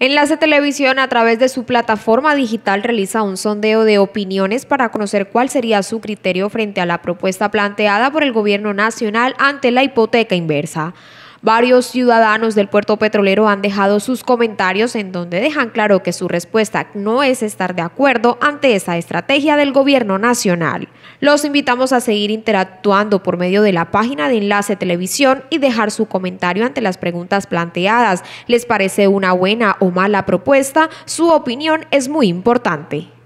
Enlace Televisión a través de su plataforma digital realiza un sondeo de opiniones para conocer cuál sería su criterio frente a la propuesta planteada por el gobierno nacional ante la hipoteca inversa. Varios ciudadanos del puerto petrolero han dejado sus comentarios en donde dejan claro que su respuesta no es estar de acuerdo ante esa estrategia del gobierno nacional. Los invitamos a seguir interactuando por medio de la página de Enlace Televisión y dejar su comentario ante las preguntas planteadas. ¿Les parece una buena o mala propuesta? Su opinión es muy importante.